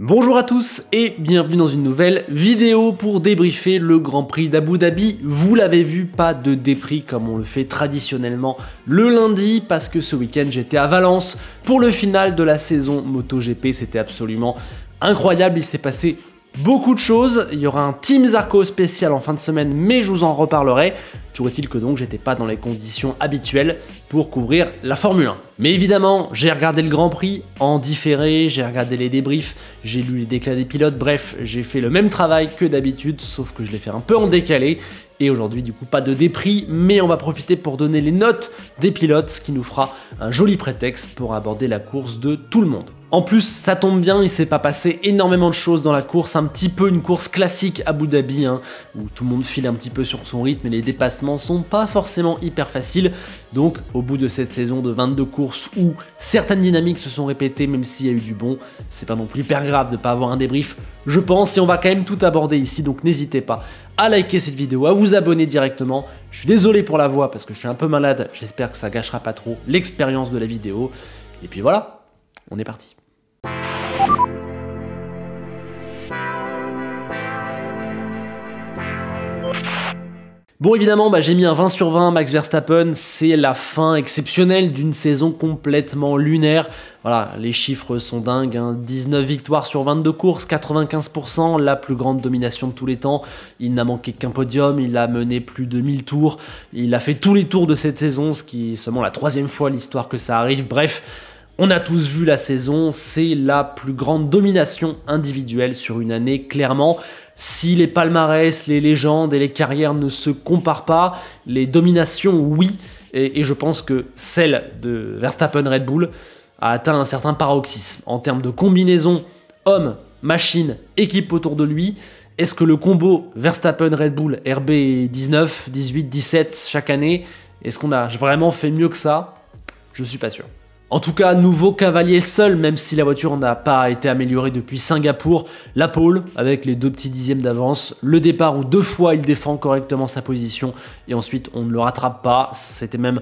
Bonjour à tous et bienvenue dans une nouvelle vidéo pour débriefer le Grand Prix d'Abu Dhabi. Vous l'avez vu, pas de dépris comme on le fait traditionnellement le lundi parce que ce week-end j'étais à Valence pour le final de la saison MotoGP. C'était absolument incroyable, il s'est passé beaucoup de choses. Il y aura un Team Zarco spécial en fin de semaine, mais je vous en reparlerai. Toujours est-il que donc j'étais pas dans les conditions habituelles pour couvrir la Formule 1. Mais évidemment, j'ai regardé le Grand Prix en différé, j'ai regardé les débriefs, j'ai lu les déclats des pilotes, bref, j'ai fait le même travail que d'habitude, sauf que je l'ai fait un peu en décalé. Et aujourd'hui, du coup, pas de dépris, mais on va profiter pour donner les notes des pilotes, ce qui nous fera un joli prétexte pour aborder la course de tout le monde. En plus, ça tombe bien, il s'est pas passé énormément de choses dans la course, un petit peu une course classique à Abu Dhabi, hein, où tout le monde file un petit peu sur son rythme et les dépassements sont pas forcément hyper faciles. Donc, au bout de cette saison de 22 courses où certaines dynamiques se sont répétées, même s'il y a eu du bon, c'est pas non plus hyper grave de pas avoir un débrief, je pense, et on va quand même tout aborder ici, donc n'hésitez pas à liker cette vidéo, à vous abonner directement. Je suis désolé pour la voix parce que je suis un peu malade, j'espère que ça gâchera pas trop l'expérience de la vidéo. Et puis voilà, on est parti. Bon évidemment, bah, j'ai mis un 20 sur 20, Max Verstappen, c'est la fin exceptionnelle d'une saison complètement lunaire. Voilà, les chiffres sont dingues, 19 hein. victoires sur 22 courses, 95%, la plus grande domination de tous les temps. Il n'a manqué qu'un podium, il a mené plus de 1000 tours, il a fait tous les tours de cette saison, ce qui est seulement la troisième fois l'histoire que ça arrive, bref... On a tous vu la saison, c'est la plus grande domination individuelle sur une année, clairement. Si les palmarès, les légendes et les carrières ne se comparent pas, les dominations, oui. Et, je pense que celle de Verstappen Red Bull a atteint un certain paroxysme en termes de combinaison homme, machine, équipe autour de lui. Est-ce que le combo Verstappen Red Bull RB 19, 18, 17 chaque année, est-ce qu'on a vraiment fait mieux que ça Je suis pas sûr. En tout cas, nouveau cavalier seul, même si la voiture n'a pas été améliorée depuis Singapour. La pole, avec les deux petits dixièmes d'avance. Le départ où deux fois il défend correctement sa position et ensuite on ne le rattrape pas. C'était même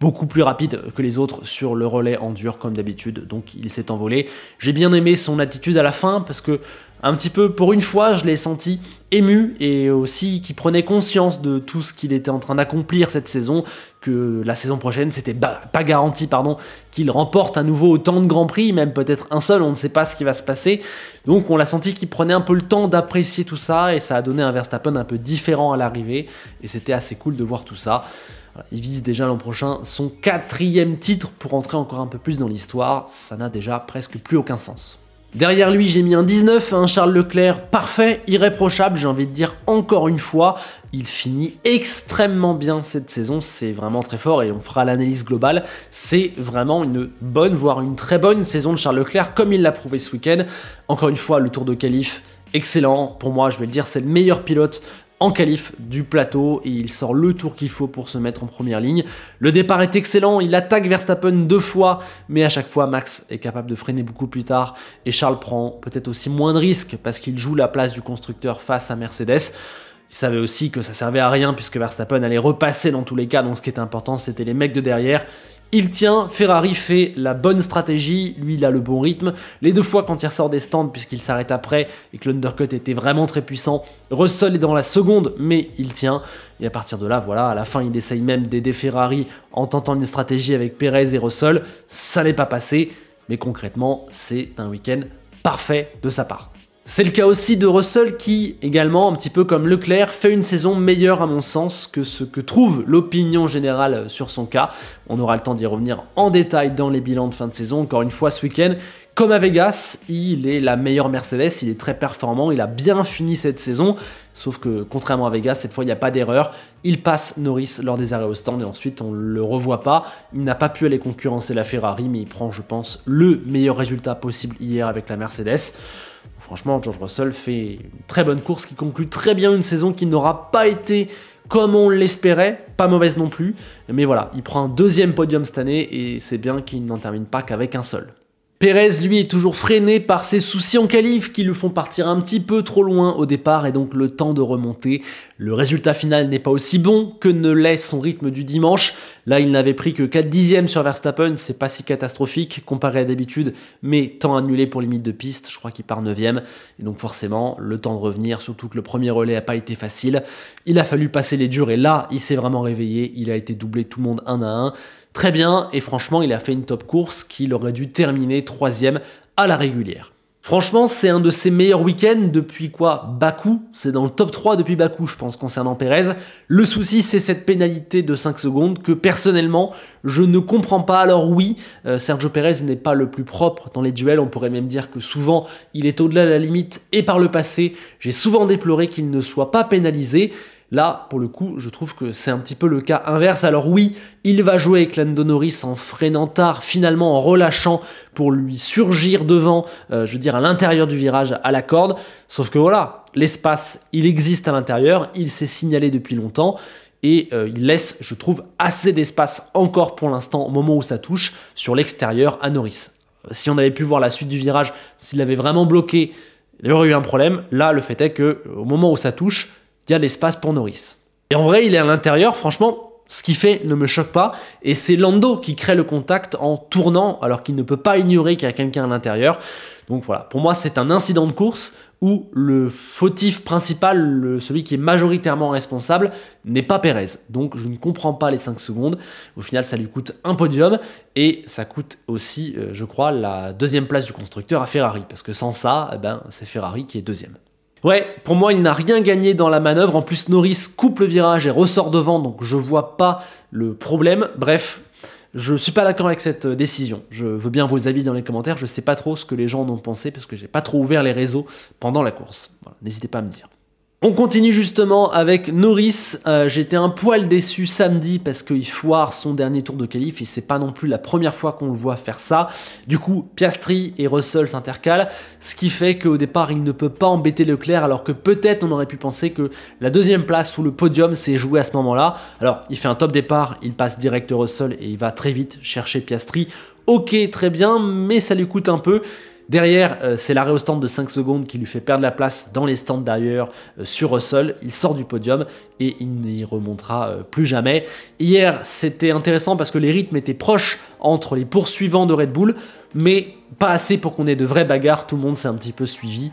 beaucoup plus rapide que les autres sur le relais en dur comme d'habitude, donc il s'est envolé. J'ai bien aimé son attitude à la fin parce que un petit peu, pour une fois, je l'ai senti ému et aussi qui prenait conscience de tout ce qu'il était en train d'accomplir cette saison, que la saison prochaine, c'était pas garanti, pardon, qu'il remporte à nouveau autant de grands prix, même peut-être un seul, on ne sait pas ce qui va se passer. Donc on l'a senti qu'il prenait un peu le temps d'apprécier tout ça et ça a donné un Verstappen un peu différent à l'arrivée et c'était assez cool de voir tout ça. Il vise déjà l'an prochain son quatrième titre pour entrer encore un peu plus dans l'histoire, ça n'a déjà presque plus aucun sens. Derrière lui, j'ai mis un 19, un Charles Leclerc parfait, irréprochable, j'ai envie de dire encore une fois, il finit extrêmement bien cette saison, c'est vraiment très fort et on fera l'analyse globale. C'est vraiment une bonne, voire une très bonne saison de Charles Leclerc comme il l'a prouvé ce week-end. Encore une fois, le tour de calife excellent. Pour moi, je vais le dire, c'est le meilleur pilote en qualif du plateau et il sort le tour qu'il faut pour se mettre en première ligne. Le départ est excellent, il attaque Verstappen deux fois, mais à chaque fois Max est capable de freiner beaucoup plus tard et Charles prend peut-être aussi moins de risques parce qu'il joue la place du constructeur face à Mercedes. Il savait aussi que ça servait à rien puisque Verstappen allait repasser dans tous les cas, donc ce qui était important c'était les mecs de derrière. Il tient, Ferrari fait la bonne stratégie, lui il a le bon rythme. Les deux fois quand il ressort des stands, puisqu'il s'arrête après et que l'undercut était vraiment très puissant, Russell est dans la seconde, mais il tient. Et à partir de là, voilà, à la fin il essaye même d'aider Ferrari en tentant une stratégie avec Perez et Russell. Ça n'est pas passé, mais concrètement, c'est un week-end parfait de sa part. C'est le cas aussi de Russell qui, également, un petit peu comme Leclerc, fait une saison meilleure à mon sens que ce que trouve l'opinion générale sur son cas. On aura le temps d'y revenir en détail dans les bilans de fin de saison. Encore une fois, ce week-end, comme à Vegas, il est la meilleure Mercedes, il est très performant, il a bien fini cette saison, sauf que contrairement à Vegas, cette fois il n'y a pas d'erreur, il passe Norris lors des arrêts au stand et ensuite on ne le revoit pas, il n'a pas pu aller concurrencer la Ferrari mais il prend je pense le meilleur résultat possible hier avec la Mercedes. Franchement, George Russell fait une très bonne course qui conclut très bien une saison qui n'aura pas été comme on l'espérait, pas mauvaise non plus. Mais voilà, il prend un deuxième podium cette année et c'est bien qu'il n'en termine pas qu'avec un seul. Pérez, lui, est toujours freiné par ses soucis en qualif qui le font partir un petit peu trop loin au départ et donc le temps de remonter. Le résultat final n'est pas aussi bon que ne l'est son rythme du dimanche. Là, il n'avait pris que 4 dixièmes sur Verstappen, c'est pas si catastrophique comparé à d'habitude, mais temps annulé pour limite de piste, je crois qu'il part 9ème. Et donc forcément, le temps de revenir, surtout que le premier relais n'a pas été facile. Il a fallu passer les durs et là, il s'est vraiment réveillé, il a été doublé tout le monde un à un. Très bien, et franchement, il a fait une top course qu'il aurait dû terminer troisième à la régulière. Franchement, c'est un de ses meilleurs week-ends depuis quoi Bakou C'est dans le top 3 depuis Baku, je pense, concernant Pérez Le souci, c'est cette pénalité de 5 secondes que personnellement, je ne comprends pas. Alors oui, euh, Sergio Pérez n'est pas le plus propre dans les duels. On pourrait même dire que souvent, il est au-delà de la limite et par le passé, j'ai souvent déploré qu'il ne soit pas pénalisé. Là, pour le coup, je trouve que c'est un petit peu le cas inverse. Alors oui, il va jouer avec Lando Norris en freinant tard, finalement en relâchant pour lui surgir devant, euh, je veux dire à l'intérieur du virage à la corde. Sauf que voilà, l'espace, il existe à l'intérieur, il s'est signalé depuis longtemps et euh, il laisse, je trouve, assez d'espace encore pour l'instant au moment où ça touche sur l'extérieur à Norris. Euh, si on avait pu voir la suite du virage, s'il avait vraiment bloqué, il aurait eu un problème. Là, le fait est que au moment où ça touche, il y a l'espace pour Norris. Et en vrai, il est à l'intérieur, franchement, ce qu'il fait ne me choque pas, et c'est Lando qui crée le contact en tournant, alors qu'il ne peut pas ignorer qu'il y a quelqu'un à l'intérieur. Donc voilà, pour moi c'est un incident de course où le fautif principal, celui qui est majoritairement responsable, n'est pas Perez. Donc je ne comprends pas les 5 secondes. Au final ça lui coûte un podium, et ça coûte aussi, euh, je crois, la deuxième place du constructeur à Ferrari, parce que sans ça, eh ben, c'est Ferrari qui est deuxième. Ouais, pour moi, il n'a rien gagné dans la manœuvre. En plus, Norris coupe le virage et ressort devant, donc je vois pas le problème. Bref, je suis pas d'accord avec cette euh, décision. Je veux bien vos avis dans les commentaires. Je sais pas trop ce que les gens en ont pensé parce que j'ai pas trop ouvert les réseaux pendant la course. N'hésitez pas à me dire. On continue justement avec Norris. Euh, j'étais un poil déçu samedi parce qu'il foire son dernier tour de qualif et c'est pas non plus la première fois qu'on le voit faire ça. Du coup, Piastri et Russell s'intercalent, ce qui fait qu'au départ il ne peut pas embêter Leclerc alors que peut-être on aurait pu penser que la deuxième place ou le podium s'est joué à ce moment-là. Alors il fait un top départ, il passe direct Russell et il va très vite chercher Piastri. Ok, très bien, mais ça lui coûte un peu. Derrière, euh, c'est l'arrêt au stand de 5 secondes qui lui fait perdre la place dans les stands d'ailleurs sur euh, sur Russell. Il sort du podium et il n'y remontera euh, plus jamais. Hier, c'était intéressant parce que les rythmes étaient proches entre les poursuivants de Red Bull, mais pas assez pour qu'on ait de vraies bagarres. Tout le monde s'est un petit peu suivi.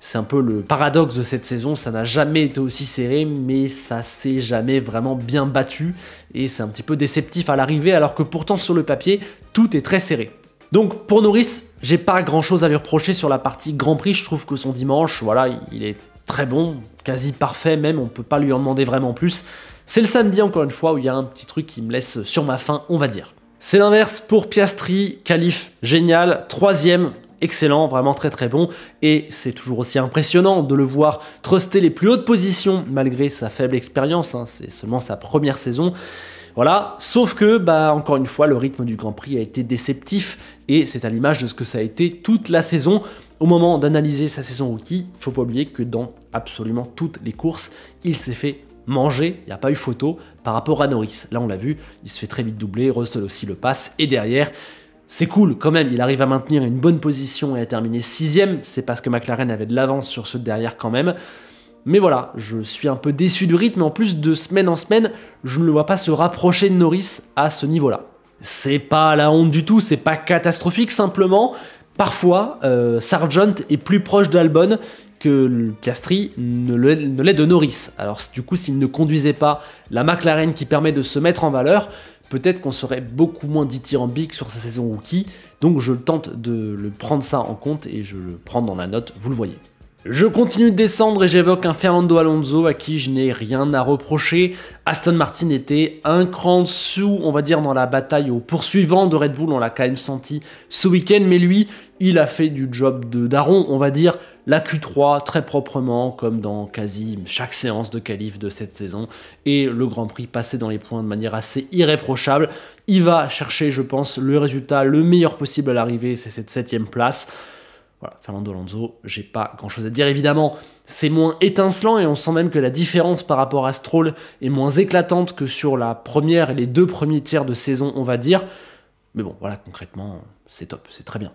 C'est un peu le paradoxe de cette saison, ça n'a jamais été aussi serré, mais ça s'est jamais vraiment bien battu, et c'est un petit peu déceptif à l'arrivée, alors que pourtant sur le papier, tout est très serré. Donc pour Norris, j'ai pas grand chose à lui reprocher sur la partie Grand Prix. Je trouve que son dimanche, voilà, il est très bon, quasi parfait même, on peut pas lui en demander vraiment plus. C'est le samedi encore une fois où il y a un petit truc qui me laisse sur ma faim, on va dire. C'est l'inverse pour Piastri, Calif, génial, troisième, excellent, vraiment très très bon, et c'est toujours aussi impressionnant de le voir truster les plus hautes positions malgré sa faible expérience, hein. c'est seulement sa première saison. Voilà, sauf que, bah, encore une fois, le rythme du Grand Prix a été déceptif, et c'est à l'image de ce que ça a été toute la saison. Au moment d'analyser sa saison rookie, faut pas oublier que dans absolument toutes les courses, il s'est fait manger, il n'y a pas eu photo par rapport à Norris. Là, on l'a vu, il se fait très vite doubler, Russell aussi le passe, et derrière, c'est cool quand même, il arrive à maintenir une bonne position et à terminer sixième, c'est parce que McLaren avait de l'avance sur ceux derrière quand même. Mais voilà, je suis un peu déçu du rythme, en plus de semaine en semaine, je ne le vois pas se rapprocher de Norris à ce niveau-là. C'est pas la honte du tout, c'est pas catastrophique, simplement, parfois, euh, Sargent est plus proche d'Albon que Castri ne l'est de Norris. Alors du coup, s'il ne conduisait pas la McLaren qui permet de se mettre en valeur, peut-être qu'on serait beaucoup moins dithyrambique sur sa saison rookie, donc je tente de le prendre ça en compte et je le prends dans la note, vous le voyez. Je continue de descendre et j'évoque un Fernando Alonso à qui je n'ai rien à reprocher. Aston Martin était un cran dessous, on va dire, dans la bataille aux poursuivants de Red Bull, on l'a quand même senti ce week-end, mais lui, il a fait du job de daron, on va dire, la Q3 très proprement, comme dans quasi chaque séance de qualif de cette saison, et le Grand Prix passé dans les points de manière assez irréprochable. Il va chercher, je pense, le résultat le meilleur possible à l'arrivée, c'est cette septième place. Voilà, Fernando Alonso, j'ai pas grand chose à dire. Évidemment, c'est moins étincelant et on sent même que la différence par rapport à Stroll est moins éclatante que sur la première et les deux premiers tiers de saison, on va dire. Mais bon, voilà, concrètement, c'est top, c'est très bien.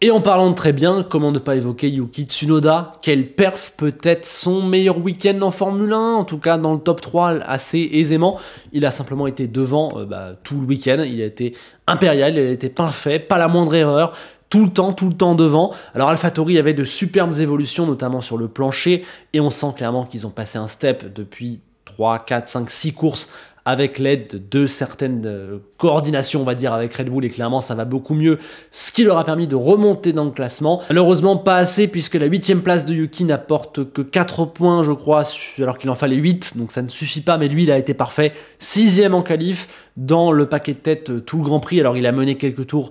Et en parlant de très bien, comment ne pas évoquer Yuki Tsunoda Quelle perf peut-être son meilleur week-end en Formule 1, en tout cas dans le top 3 assez aisément. Il a simplement été devant euh, bah, tout le week-end, il a été impérial, il a été parfait, pas la moindre erreur tout le temps, tout le temps devant. Alors AlphaTauri avait de superbes évolutions, notamment sur le plancher, et on sent clairement qu'ils ont passé un step depuis 3, 4, 5, 6 courses avec l'aide de certaines euh, coordinations, on va dire, avec Red Bull, et clairement ça va beaucoup mieux, ce qui leur a permis de remonter dans le classement. Malheureusement pas assez, puisque la 8 place de Yuki n'apporte que 4 points, je crois, alors qu'il en fallait 8, donc ça ne suffit pas, mais lui il a été parfait, Sixième en qualif, dans le paquet de tête euh, tout le Grand Prix, alors il a mené quelques tours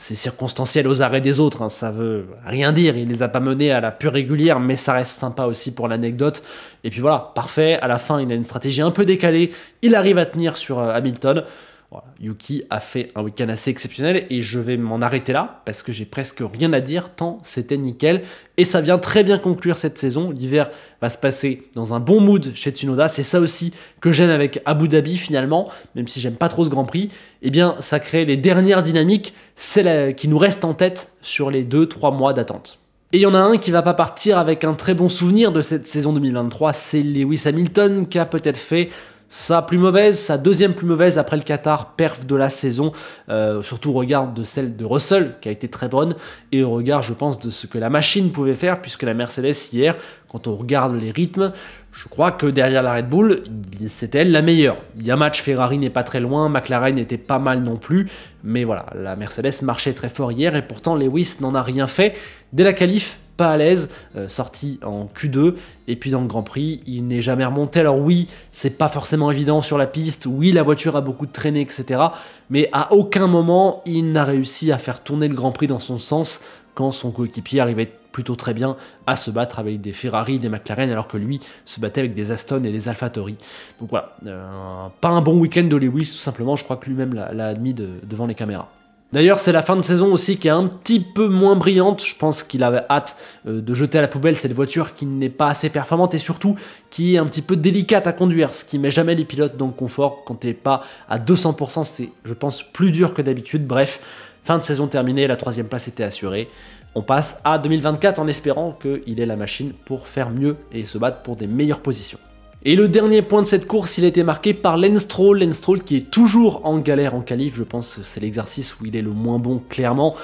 c'est circonstanciel aux arrêts des autres, hein, ça veut rien dire, il les a pas menés à la pure régulière, mais ça reste sympa aussi pour l'anecdote. Et puis voilà, parfait, à la fin il a une stratégie un peu décalée, il arrive à tenir sur euh, Hamilton. Voilà. Yuki a fait un week-end assez exceptionnel et je vais m'en arrêter là parce que j'ai presque rien à dire tant c'était nickel et ça vient très bien conclure cette saison. L'hiver va se passer dans un bon mood chez Tsunoda. C'est ça aussi que j'aime avec Abu Dhabi finalement, même si j'aime pas trop ce Grand Prix. et eh bien, ça crée les dernières dynamiques, celles euh, qui nous restent en tête sur les 2-3 mois d'attente. Et il y en a un qui va pas partir avec un très bon souvenir de cette saison 2023, c'est Lewis Hamilton qui a peut-être fait sa plus mauvaise, sa deuxième plus mauvaise après le Qatar, perf de la saison, euh, surtout au regard de celle de Russell, qui a été très bonne, et au regard, je pense, de ce que la machine pouvait faire, puisque la Mercedes hier, quand on regarde les rythmes, je crois que derrière la Red Bull, c'était elle la meilleure. Il y a match, Ferrari n'est pas très loin, McLaren n'était pas mal non plus, mais voilà, la Mercedes marchait très fort hier, et pourtant Lewis n'en a rien fait. Dès la qualif, pas à l'aise, euh, sorti en Q2, et puis dans le Grand Prix, il n'est jamais remonté. Alors oui, c'est pas forcément évident sur la piste, oui, la voiture a beaucoup de etc. Mais à aucun moment, il n'a réussi à faire tourner le Grand Prix dans son sens quand son coéquipier arrivait plutôt très bien à se battre avec des Ferrari, des McLaren, alors que lui se battait avec des Aston et des AlphaTauri. Donc voilà, euh, pas un bon week-end de Lewis, tout simplement, je crois que lui-même l'a admis devant les caméras. D'ailleurs, c'est la fin de saison aussi qui est un petit peu moins brillante. Je pense qu'il avait hâte euh, de jeter à la poubelle cette voiture qui n'est pas assez performante et surtout qui est un petit peu délicate à conduire, ce qui met jamais les pilotes dans le confort. Quand t'es pas à 200%, c'est, je pense, plus dur que d'habitude. Bref, fin de saison terminée, la troisième place était assurée. On passe à 2024 en espérant qu'il ait la machine pour faire mieux et se battre pour des meilleures positions. Et le dernier point de cette course, il a été marqué par Lance Stroll. qui est toujours en galère en qualif, je pense que c'est l'exercice où il est le moins bon clairement.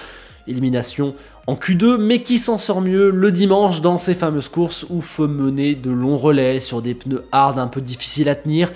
Élimination en Q2, mais qui s'en sort mieux le dimanche dans ces fameuses courses où faut mener de longs relais sur des pneus hard un peu difficiles à tenir.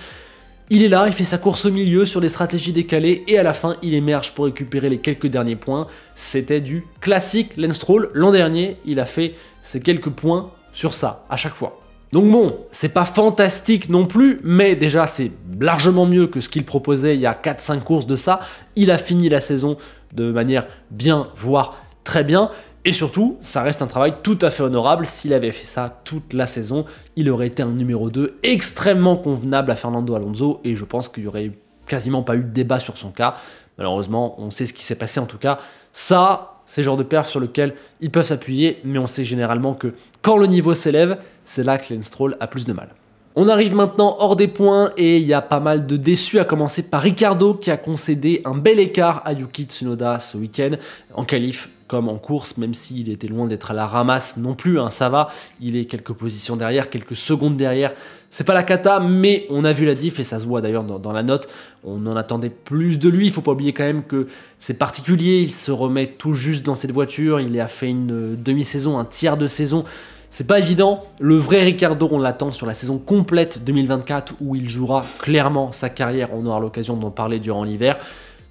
Il est là, il fait sa course au milieu sur des stratégies décalées et à la fin il émerge pour récupérer les quelques derniers points. C'était du classique Lens L'an dernier, il a fait ses quelques points sur ça à chaque fois. Donc bon, c'est pas fantastique non plus, mais déjà c'est largement mieux que ce qu'il proposait il y a 4-5 courses de ça. Il a fini la saison de manière bien, voire très bien. Et surtout, ça reste un travail tout à fait honorable. S'il avait fait ça toute la saison, il aurait été un numéro 2 extrêmement convenable à Fernando Alonso et je pense qu'il n'y aurait quasiment pas eu de débat sur son cas. Malheureusement, on sait ce qui s'est passé en tout cas. Ça, c'est le genre de perf sur lequel ils peuvent s'appuyer, mais on sait généralement que quand le niveau s'élève, c'est là que Lance Stroll a plus de mal. On arrive maintenant hors des points et il y a pas mal de déçus, à commencer par Ricardo qui a concédé un bel écart à Yuki Tsunoda ce week-end en qualif comme en course, même s'il était loin d'être à la ramasse non plus, hein, ça va, il est quelques positions derrière, quelques secondes derrière, c'est pas la cata, mais on a vu la diff, et ça se voit d'ailleurs dans, dans, la note, on en attendait plus de lui, il faut pas oublier quand même que c'est particulier, il se remet tout juste dans cette voiture, il a fait une euh, demi-saison, un tiers de saison, c'est pas évident. Le vrai Ricardo, on l'attend sur la saison complète 2024 où il jouera clairement sa carrière. On aura l'occasion d'en parler durant l'hiver.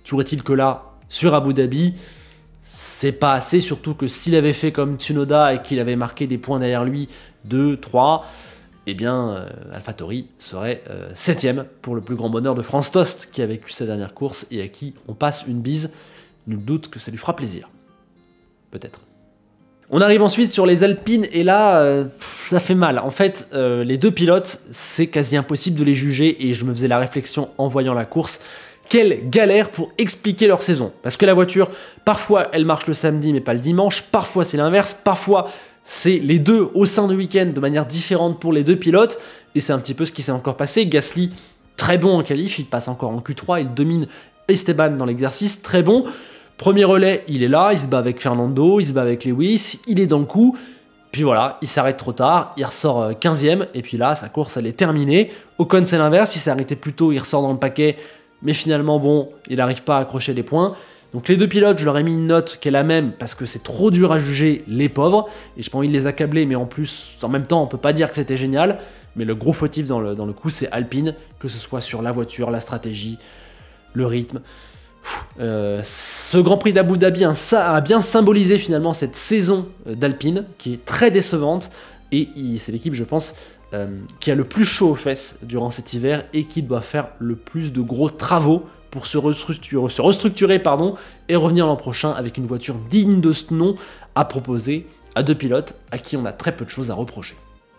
Toujours est-il que là, sur Abu Dhabi, c'est pas assez, surtout que s'il avait fait comme Tsunoda et qu'il avait marqué des points derrière lui, 2, 3, eh bien, euh, serait 7 euh, pour le plus grand bonheur de France Tost, qui a vécu sa dernière course et à qui on passe une bise. Nul doute que ça lui fera plaisir. Peut-être. On arrive ensuite sur les Alpines et là, euh, ça fait mal. En fait, euh, les deux pilotes, c'est quasi impossible de les juger et je me faisais la réflexion en voyant la course. Quelle galère pour expliquer leur saison. Parce que la voiture, parfois elle marche le samedi mais pas le dimanche, parfois c'est l'inverse, parfois c'est les deux au sein du week-end de manière différente pour les deux pilotes et c'est un petit peu ce qui s'est encore passé. Gasly, très bon en qualif, il passe encore en Q3, il domine Esteban dans l'exercice, très bon. Premier relais, il est là, il se bat avec Fernando, il se bat avec Lewis, il est dans le coup. Puis voilà, il s'arrête trop tard, il ressort 15ème, euh, et puis là, sa course, elle est terminée. Ocon, c'est l'inverse, il s'est arrêté plus tôt, il ressort dans le paquet, mais finalement, bon, il n'arrive pas à accrocher les points. Donc les deux pilotes, je leur ai mis une note qui est la même parce que c'est trop dur à juger les pauvres et je pas envie de les accabler mais en plus en même temps on peut pas dire que c'était génial mais le gros fautif dans le, dans le coup c'est Alpine que ce soit sur la voiture, la stratégie, le rythme. Euh, ce Grand Prix d'Abu Dhabi hein, ça a bien symbolisé finalement cette saison euh, d'Alpine qui est très décevante et c'est l'équipe je pense euh, qui a le plus chaud aux fesses durant cet hiver et qui doit faire le plus de gros travaux pour se restructurer, se restructurer pardon, et revenir l'an prochain avec une voiture digne de ce nom à proposer à deux pilotes à qui on a très peu de choses à reprocher.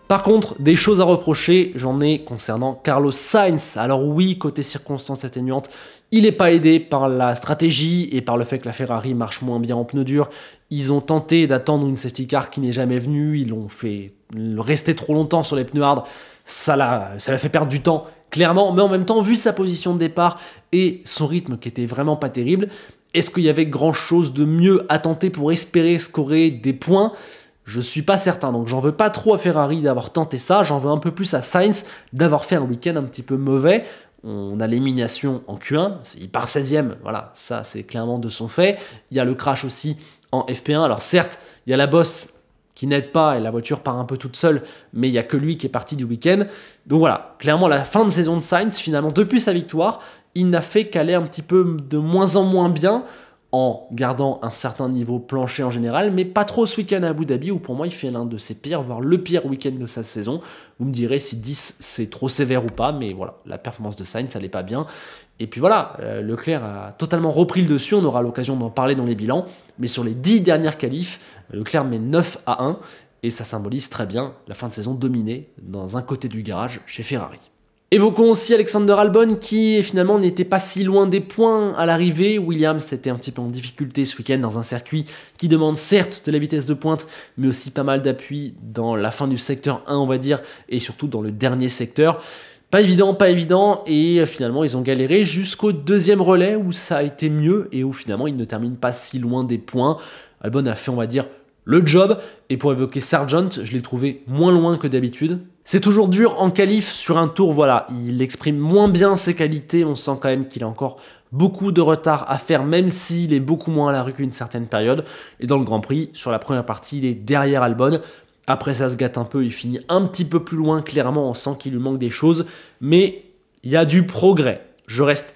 Par contre, des choses à reprocher, j'en ai concernant Carlos Sainz. Alors oui, côté circonstances atténuantes, il n'est pas aidé par la stratégie et par le fait que la Ferrari marche moins bien en pneus durs. Ils ont tenté d'attendre une safety car qui n'est jamais venue. Ils l'ont fait rester trop longtemps sur les pneus hard. Ça l'a, ça fait perdre du temps, clairement. Mais en même temps, vu sa position de départ et son rythme qui était vraiment pas terrible, est-ce qu'il y avait grand chose de mieux à tenter pour espérer scorer des points je suis pas certain, donc j'en veux pas trop à Ferrari d'avoir tenté ça, j'en veux un peu plus à Sainz d'avoir fait un week-end un petit peu mauvais on a l'élimination en Q1, il part 16ème, voilà, ça c'est clairement de son fait. Il y a le crash aussi en FP1, alors certes, il y a la bosse qui n'aide pas et la voiture part un peu toute seule, mais il n'y a que lui qui est parti du week-end. Donc voilà, clairement la fin de saison de Sainz, finalement depuis sa victoire, il n'a fait qu'aller un petit peu de moins en moins bien, en gardant un certain niveau plancher en général, mais pas trop ce week-end à Abu Dhabi où pour moi il fait l'un de ses pires, voire le pire week-end de sa saison. Vous me direz si 10 c'est trop sévère ou pas, mais voilà, la performance de Sainz ça n'est pas bien. Et puis voilà, euh, Leclerc a totalement repris le dessus, on aura l'occasion d'en parler dans les bilans, mais sur les 10 dernières qualifs, Leclerc met 9 à 1 et ça symbolise très bien la fin de saison dominée dans un côté du garage chez Ferrari. Évoquons aussi Alexander Albon qui finalement n'était pas si loin des points à l'arrivée. Williams était un petit peu en difficulté ce week-end dans un circuit qui demande certes de la vitesse de pointe, mais aussi pas mal d'appui dans la fin du secteur 1 on va dire, et surtout dans le dernier secteur. Pas évident, pas évident, et euh, finalement ils ont galéré jusqu'au deuxième relais où ça a été mieux et où finalement ils ne terminent pas si loin des points. Albon a fait on va dire le job, et pour évoquer Sargent, je l'ai trouvé moins loin que d'habitude, c'est toujours dur en qualif sur un tour, voilà, il exprime moins bien ses qualités, on sent quand même qu'il a encore beaucoup de retard à faire, même s'il est beaucoup moins à la rue qu'une certaine période. Et dans le Grand Prix, sur la première partie, il est derrière Albon. Après ça se gâte un peu, il finit un petit peu plus loin, clairement, on sent qu'il lui manque des choses, mais il y a du progrès. Je reste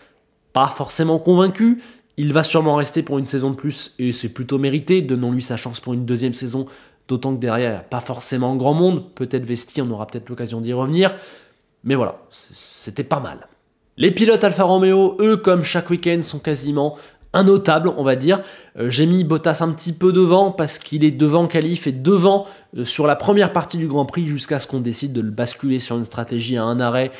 pas forcément convaincu, il va sûrement rester pour une saison de plus et c'est plutôt mérité, donnons-lui sa chance pour une deuxième saison D'autant que derrière, pas forcément grand monde. Peut-être Vesti, on aura peut-être l'occasion d'y revenir. Mais voilà, c'était pas mal. Les pilotes Alfa Romeo, eux, comme chaque week-end, sont quasiment un notable, on va dire. Euh, j'ai mis Bottas un petit peu devant parce qu'il est devant Calif et devant euh, sur la première partie du Grand Prix jusqu'à ce qu'on décide de le basculer sur une stratégie à un arrêt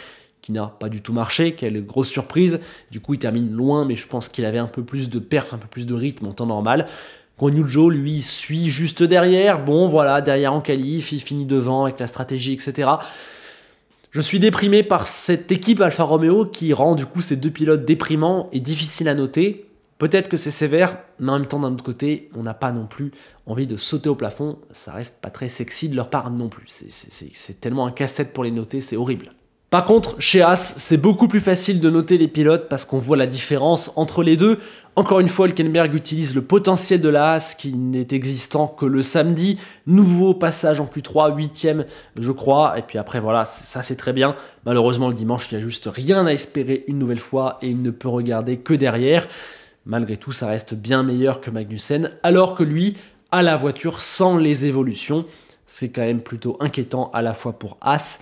qui n'a pas du tout marché. Quelle grosse surprise. Du coup, il termine loin, mais je pense qu'il avait un peu plus de perf, un peu plus de rythme en temps normal. Konyujo, lui, suit juste derrière. Bon, voilà, derrière en qualif, il finit devant avec la stratégie, etc. Je suis déprimé par cette équipe Alfa Romeo qui rend du coup ces deux pilotes déprimants et difficiles à noter. Peut-être que c'est sévère, mais en même temps, d'un autre côté, on n'a pas non plus envie de sauter au plafond. Ça reste pas très sexy de leur part non plus. C'est tellement un cassette pour les noter, c'est horrible. Par contre, chez As, c'est beaucoup plus facile de noter les pilotes parce qu'on voit la différence entre les deux. Encore une fois, Hülkenberg utilise le potentiel de la Haas qui n'est existant que le samedi. Nouveau passage en Q3, huitième je crois. Et puis après, voilà, ça c'est très bien. Malheureusement, le dimanche, il n'y a juste rien à espérer une nouvelle fois et il ne peut regarder que derrière. Malgré tout, ça reste bien meilleur que Magnussen, alors que lui a la voiture sans les évolutions. C'est quand même plutôt inquiétant à la fois pour Haas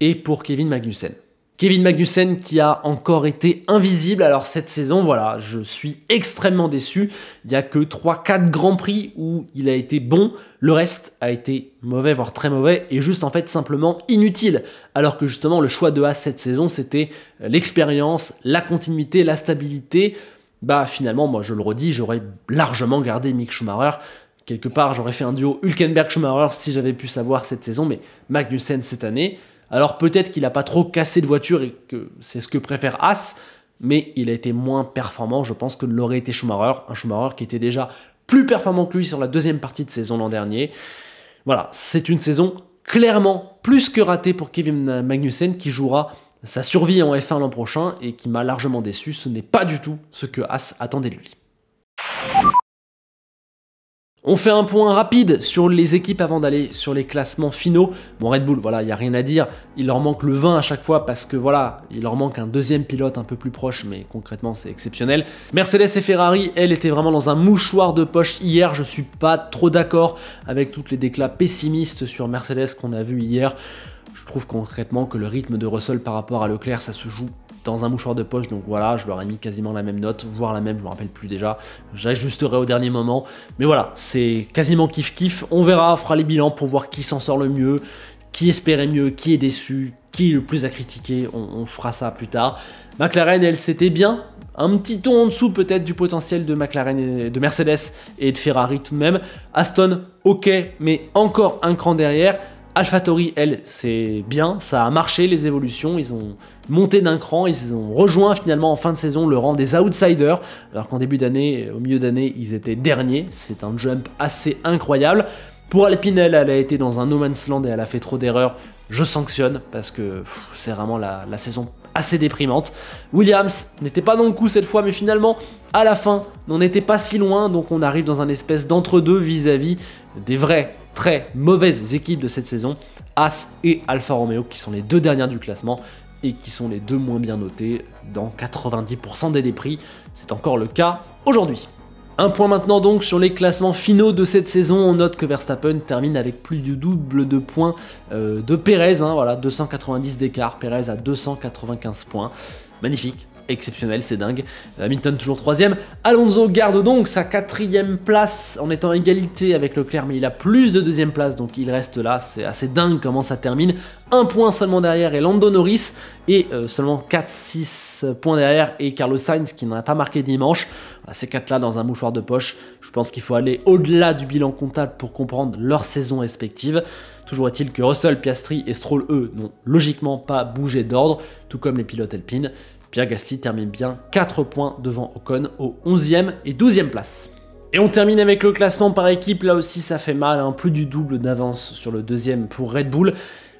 et pour Kevin Magnussen. Kevin Magnussen qui a encore été invisible. Alors cette saison, voilà, je suis extrêmement déçu. Il n'y a que 3-4 grands prix où il a été bon. Le reste a été mauvais, voire très mauvais, et juste en fait simplement inutile. Alors que justement le choix de A cette saison, c'était l'expérience, la continuité, la stabilité. Bah finalement, moi je le redis, j'aurais largement gardé Mick Schumacher. Quelque part, j'aurais fait un duo Hülkenberg-Schumacher si j'avais pu savoir cette saison, mais Magnussen cette année. Alors peut-être qu'il n'a pas trop cassé de voiture et que c'est ce que préfère Haas, mais il a été moins performant, je pense, que l'aurait été Schumacher, un Schumacher qui était déjà plus performant que lui sur la deuxième partie de saison l'an dernier. Voilà, c'est une saison clairement plus que ratée pour Kevin Magnussen qui jouera sa survie en F1 l'an prochain et qui m'a largement déçu. Ce n'est pas du tout ce que Haas attendait de lui. On fait un point rapide sur les équipes avant d'aller sur les classements finaux. Bon, Red Bull, voilà, il n'y a rien à dire. Il leur manque le 20 à chaque fois parce que voilà, il leur manque un deuxième pilote un peu plus proche, mais concrètement, c'est exceptionnel. Mercedes et Ferrari, elles étaient vraiment dans un mouchoir de poche hier. Je suis pas trop d'accord avec toutes les déclats pessimistes sur Mercedes qu'on a vu hier. Je trouve concrètement que le rythme de Russell par rapport à Leclerc, ça se joue dans un mouchoir de poche, donc voilà, je leur ai mis quasiment la même note, voire la même, je me rappelle plus déjà, j'ajusterai au dernier moment, mais voilà, c'est quasiment kiff-kiff, on verra, on fera les bilans pour voir qui s'en sort le mieux, qui espérait mieux, qui est déçu, qui le plus à critiquer, on, on fera ça plus tard. McLaren, elle, c'était bien, un petit ton en dessous peut-être du potentiel de McLaren, et de Mercedes et de Ferrari tout de même. Aston, ok, mais encore un cran derrière. AlphaTauri, elle, c'est bien, ça a marché les évolutions, ils ont monté d'un cran, ils ont rejoint finalement en fin de saison le rang des outsiders, alors qu'en début d'année, au milieu d'année, ils étaient derniers, c'est un jump assez incroyable. Pour Alpinel. elle, a été dans un no man's land et elle a fait trop d'erreurs, je sanctionne, parce que c'est vraiment la, saison assez déprimante. Williams n'était pas dans le coup cette fois, mais finalement, à la fin, on n'était pas si loin, donc on arrive dans un espèce d'entre-deux vis-à-vis des vrais très mauvaises équipes de cette saison, As et Alfa Romeo, qui sont les deux dernières du classement et qui sont les deux moins bien notées dans 90% des dépris, C'est encore le cas aujourd'hui. Un point maintenant donc sur les classements finaux de cette saison, on note que Verstappen termine avec plus du double de points euh, de Perez, hein, voilà, 290 d'écart, Perez à 295 points, magnifique, exceptionnel, c'est dingue. Hamilton toujours troisième. Alonso garde donc sa quatrième place en étant égalité avec Leclerc, mais il a plus de deuxième place, donc il reste là. C'est assez dingue comment ça termine. Un point seulement derrière et Lando Norris, et euh, seulement 4-6 points derrière et Carlos Sainz qui n'en a pas marqué dimanche. Ces quatre là dans un mouchoir de poche, je pense qu'il faut aller au-delà du bilan comptable pour comprendre leur saison respective. Toujours est-il que Russell, Piastri et Stroll, eux, n'ont logiquement pas bougé d'ordre, tout comme les pilotes Alpine. Pierre Gasly termine bien 4 points devant Ocon aux 11e et 12e places. Et on termine avec le classement par équipe, là aussi ça fait mal, hein. plus du double d'avance sur le deuxième pour Red Bull.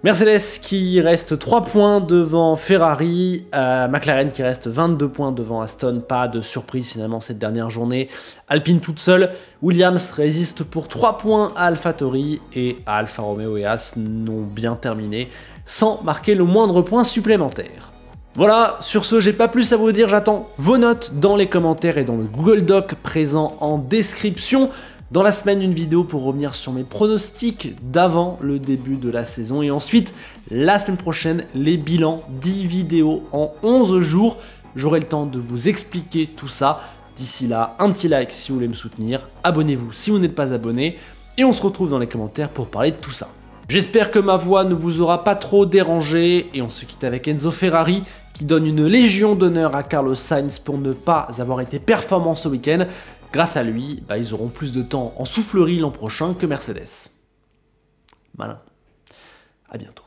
Mercedes qui reste 3 points devant Ferrari, euh, McLaren qui reste 22 points devant Aston, pas de surprise finalement cette dernière journée, Alpine toute seule, Williams résiste pour 3 points à AlphaTauri et à Alfa Romeo et As n'ont bien terminé sans marquer le moindre point supplémentaire. Voilà, sur ce, j'ai pas plus à vous dire, j'attends vos notes dans les commentaires et dans le Google Doc présent en description. Dans la semaine, une vidéo pour revenir sur mes pronostics d'avant le début de la saison. Et ensuite, la semaine prochaine, les bilans, 10 vidéos en 11 jours. J'aurai le temps de vous expliquer tout ça. D'ici là, un petit like si vous voulez me soutenir, abonnez-vous si vous n'êtes pas abonné, et on se retrouve dans les commentaires pour parler de tout ça. J'espère que ma voix ne vous aura pas trop dérangé et on se quitte avec Enzo Ferrari qui donne une légion d'honneur à Carlos Sainz pour ne pas avoir été performant ce week-end. Grâce à lui, bah, ils auront plus de temps en soufflerie l'an prochain que Mercedes. Malin. À bientôt.